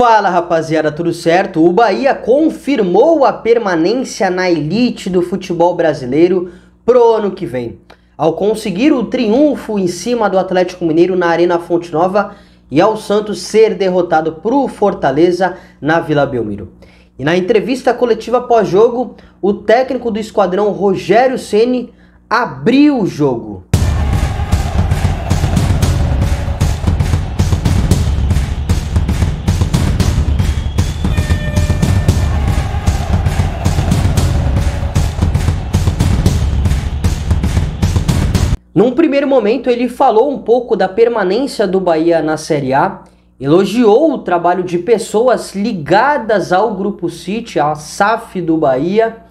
Fala rapaziada, tudo certo? O Bahia confirmou a permanência na elite do futebol brasileiro pro ano que vem. Ao conseguir o triunfo em cima do Atlético Mineiro na Arena Fonte Nova e ao Santos ser derrotado pro Fortaleza na Vila Belmiro. E na entrevista coletiva pós-jogo, o técnico do esquadrão Rogério Ceni abriu o jogo Num primeiro momento, ele falou um pouco da permanência do Bahia na Série A, elogiou o trabalho de pessoas ligadas ao Grupo City, à SAF do Bahia.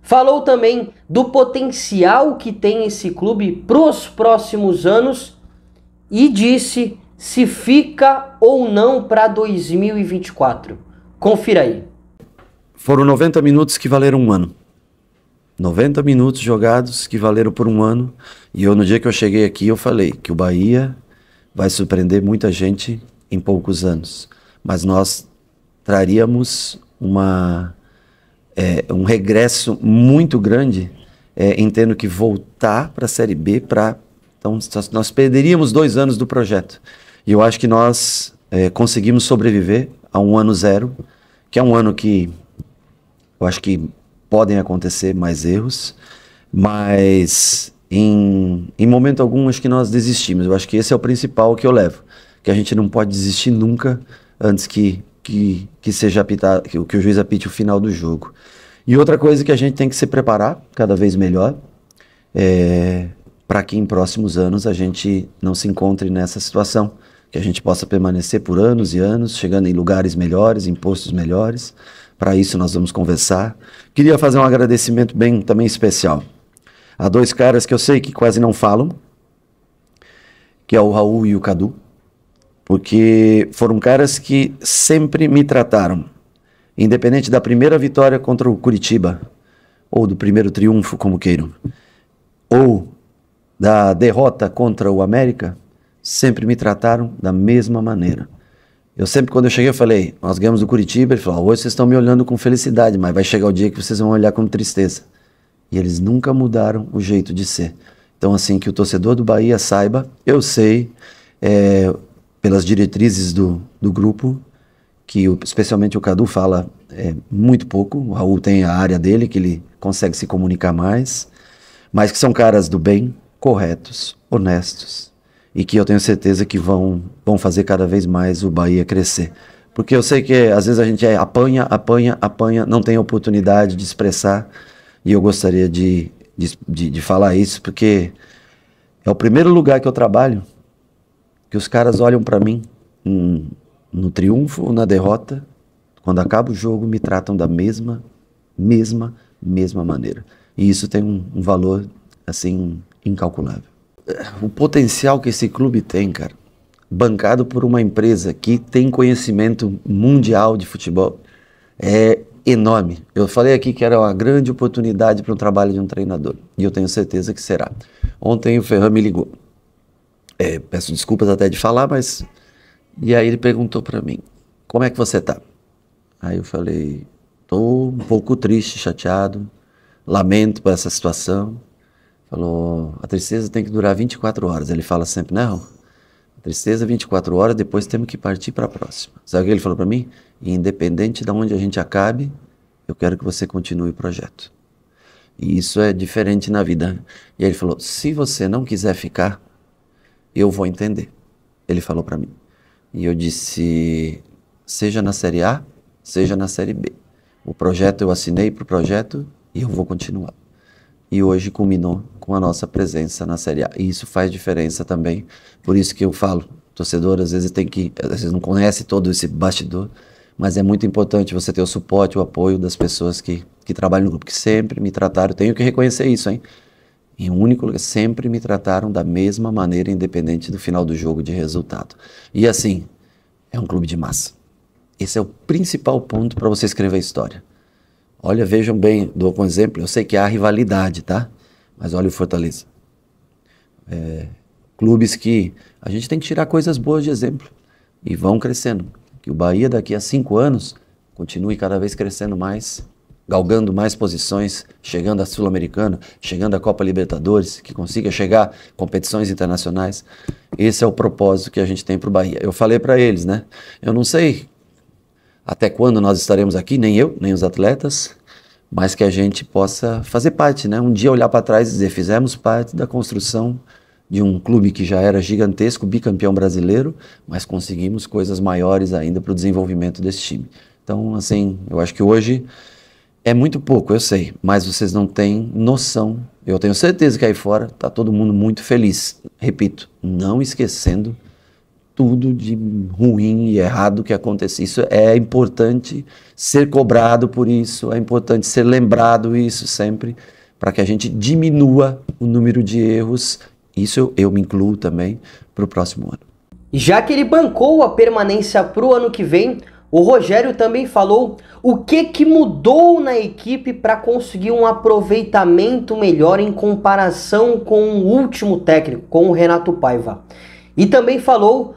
Falou também do potencial que tem esse clube para os próximos anos e disse se fica ou não para 2024. Confira aí. Foram 90 minutos que valeram um ano. 90 minutos jogados que valeram por um ano. E eu, no dia que eu cheguei aqui, eu falei que o Bahia vai surpreender muita gente em poucos anos. Mas nós traríamos uma, é, um regresso muito grande, é, em tendo que voltar para a Série B para. Então, nós perderíamos dois anos do projeto. E eu acho que nós é, conseguimos sobreviver a um ano zero, que é um ano que eu acho que podem acontecer mais erros, mas em, em momento algum acho que nós desistimos. Eu acho que esse é o principal que eu levo, que a gente não pode desistir nunca antes que, que, que seja apitado, que, que o juiz apite o final do jogo. E outra coisa que a gente tem que se preparar cada vez melhor é para que em próximos anos a gente não se encontre nessa situação, que a gente possa permanecer por anos e anos, chegando em lugares melhores, em postos melhores. Para isso nós vamos conversar. Queria fazer um agradecimento bem também especial a dois caras que eu sei que quase não falam, que é o Raul e o Cadu, porque foram caras que sempre me trataram, independente da primeira vitória contra o Curitiba ou do primeiro triunfo, como queiram, ou da derrota contra o América, sempre me trataram da mesma maneira. Eu sempre, quando eu cheguei, eu falei, nós ganhamos do Curitiba, ele falou, hoje vocês estão me olhando com felicidade, mas vai chegar o dia que vocês vão olhar com tristeza. E eles nunca mudaram o jeito de ser. Então, assim, que o torcedor do Bahia saiba, eu sei, é, pelas diretrizes do, do grupo, que o, especialmente o Cadu fala é, muito pouco, o Raul tem a área dele, que ele consegue se comunicar mais, mas que são caras do bem, corretos, honestos, e que eu tenho certeza que vão, vão fazer cada vez mais o Bahia crescer. Porque eu sei que às vezes a gente é, apanha, apanha, apanha, não tem oportunidade de expressar. E eu gostaria de, de, de, de falar isso, porque é o primeiro lugar que eu trabalho que os caras olham para mim um, no triunfo ou na derrota. Quando acaba o jogo, me tratam da mesma, mesma, mesma maneira. E isso tem um, um valor assim incalculável o potencial que esse clube tem, cara, bancado por uma empresa que tem conhecimento mundial de futebol, é enorme. Eu falei aqui que era uma grande oportunidade para o trabalho de um treinador, e eu tenho certeza que será. Ontem o Ferran me ligou. É, peço desculpas até de falar, mas. E aí ele perguntou para mim: Como é que você tá? Aí eu falei: Tô um pouco triste, chateado, lamento por essa situação Falou, a tristeza tem que durar 24 horas. Ele fala sempre, não, a tristeza 24 é horas, depois temos que partir para a próxima. Sabe o que ele falou para mim? Independente de onde a gente acabe, eu quero que você continue o projeto. E isso é diferente na vida. E ele falou, se você não quiser ficar, eu vou entender. Ele falou para mim. E eu disse, seja na série A, seja na série B. O projeto eu assinei para o projeto e eu vou continuar e hoje culminou com a nossa presença na Série A. E isso faz diferença também. Por isso que eu falo, torcedor às vezes tem que, às vezes não conhece todo esse bastidor, mas é muito importante você ter o suporte, o apoio das pessoas que, que trabalham no grupo, que sempre me trataram, tenho que reconhecer isso, hein? Em um único lugar, sempre me trataram da mesma maneira, independente do final do jogo de resultado. E assim, é um clube de massa. Esse é o principal ponto para você escrever a história. Olha, vejam bem, dou com exemplo, eu sei que há rivalidade, tá? Mas olha o Fortaleza. É, clubes que a gente tem que tirar coisas boas de exemplo e vão crescendo. Que o Bahia daqui a cinco anos continue cada vez crescendo mais, galgando mais posições, chegando à Sul-Americana, chegando à Copa Libertadores, que consiga chegar a competições internacionais. Esse é o propósito que a gente tem para o Bahia. Eu falei para eles, né? Eu não sei até quando nós estaremos aqui, nem eu, nem os atletas, mas que a gente possa fazer parte, né? Um dia olhar para trás e dizer, fizemos parte da construção de um clube que já era gigantesco, bicampeão brasileiro, mas conseguimos coisas maiores ainda para o desenvolvimento desse time. Então, assim, eu acho que hoje é muito pouco, eu sei, mas vocês não têm noção. Eu tenho certeza que aí fora está todo mundo muito feliz. Repito, não esquecendo tudo de ruim e errado que acontece. Isso é importante ser cobrado por isso, é importante ser lembrado isso sempre, para que a gente diminua o número de erros. Isso eu, eu me incluo também para o próximo ano. já que ele bancou a permanência para o ano que vem, o Rogério também falou o que, que mudou na equipe para conseguir um aproveitamento melhor em comparação com o último técnico, com o Renato Paiva. E também falou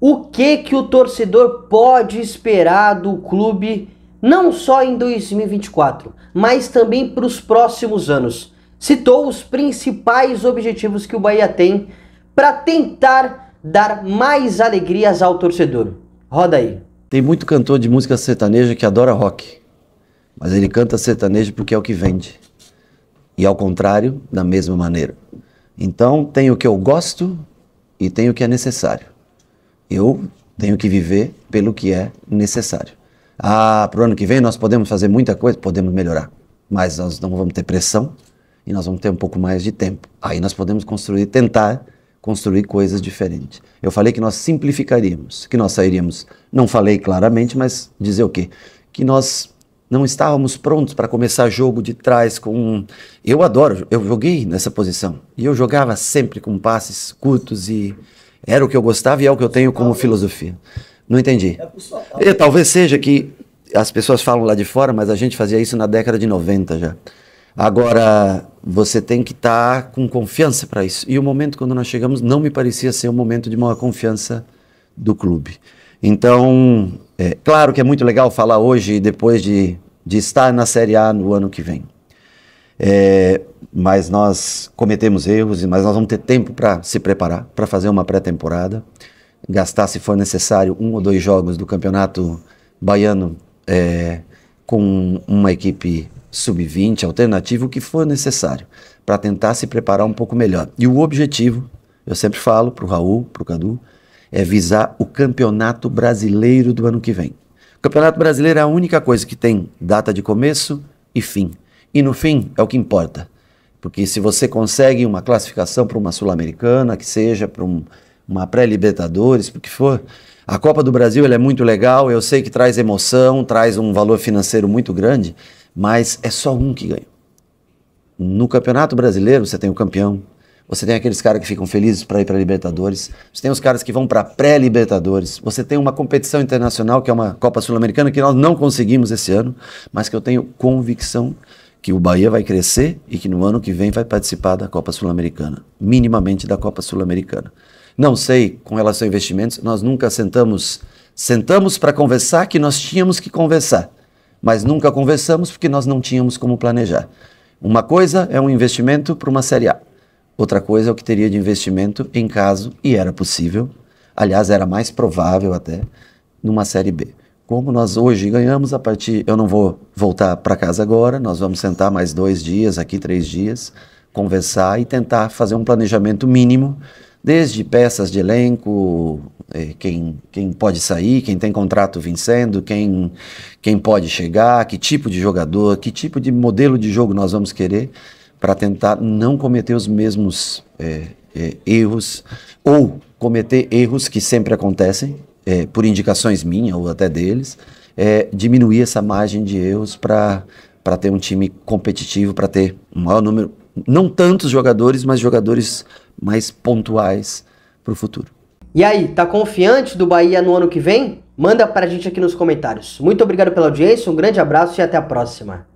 o que que o torcedor pode esperar do clube não só em 2024, mas também para os próximos anos. Citou os principais objetivos que o Bahia tem para tentar dar mais alegrias ao torcedor. Roda aí. Tem muito cantor de música sertaneja que adora rock, mas ele canta sertanejo porque é o que vende. E ao contrário, da mesma maneira. Então, tem o que eu gosto e tem o que é necessário. Eu tenho que viver pelo que é necessário. Ah, para o ano que vem nós podemos fazer muita coisa? Podemos melhorar. Mas nós não vamos ter pressão e nós vamos ter um pouco mais de tempo. Aí nós podemos construir, tentar construir coisas diferentes. Eu falei que nós simplificaríamos, que nós sairíamos. Não falei claramente, mas dizer o quê? Que nós não estávamos prontos para começar jogo de trás com. Eu adoro, eu joguei nessa posição. E eu jogava sempre com passes curtos e era o que eu gostava e é o que eu tenho como filosofia. Não entendi. e, talvez seja que as pessoas falam lá de fora, mas a gente fazia isso na década de 90 já. Agora, você tem que estar tá com confiança para isso. E o momento quando nós chegamos não me parecia ser um momento de maior confiança do clube. Então, é, claro que é muito legal falar hoje, e depois de, de estar na Série A no ano que vem. É, mas nós cometemos erros, mas nós vamos ter tempo para se preparar, para fazer uma pré-temporada, gastar, se for necessário, um ou dois jogos do campeonato baiano é, com uma equipe sub-20, alternativa, o que for necessário, para tentar se preparar um pouco melhor. E o objetivo, eu sempre falo para o Raul, para o Cadu, é visar o campeonato brasileiro do ano que vem. O campeonato brasileiro é a única coisa que tem data de começo e fim. E no fim, é o que importa. Porque se você consegue uma classificação para uma Sul-Americana, que seja para um, uma pré-Libertadores, o que for, a Copa do Brasil é muito legal, eu sei que traz emoção, traz um valor financeiro muito grande, mas é só um que ganha. No Campeonato Brasileiro, você tem o campeão, você tem aqueles caras que ficam felizes para ir para Libertadores, você tem os caras que vão para pré-Libertadores, você tem uma competição internacional que é uma Copa Sul-Americana que nós não conseguimos esse ano, mas que eu tenho convicção que o Bahia vai crescer e que no ano que vem vai participar da Copa Sul-Americana, minimamente da Copa Sul-Americana. Não sei com relação a investimentos, nós nunca sentamos, sentamos para conversar que nós tínhamos que conversar, mas nunca conversamos porque nós não tínhamos como planejar. Uma coisa é um investimento para uma série A, outra coisa é o que teria de investimento em caso e era possível, aliás era mais provável até numa série B como nós hoje ganhamos a partir. Eu não vou voltar para casa agora, nós vamos sentar mais dois dias, aqui três dias, conversar e tentar fazer um planejamento mínimo, desde peças de elenco, eh, quem, quem pode sair, quem tem contrato vencendo, quem, quem pode chegar, que tipo de jogador, que tipo de modelo de jogo nós vamos querer, para tentar não cometer os mesmos é, é, erros ou cometer erros que sempre acontecem, é, por indicações minhas ou até deles, é, diminuir essa margem de erros para ter um time competitivo, para ter um maior número, não tantos jogadores, mas jogadores mais pontuais para o futuro. E aí, tá confiante do Bahia no ano que vem? Manda pra gente aqui nos comentários. Muito obrigado pela audiência, um grande abraço e até a próxima.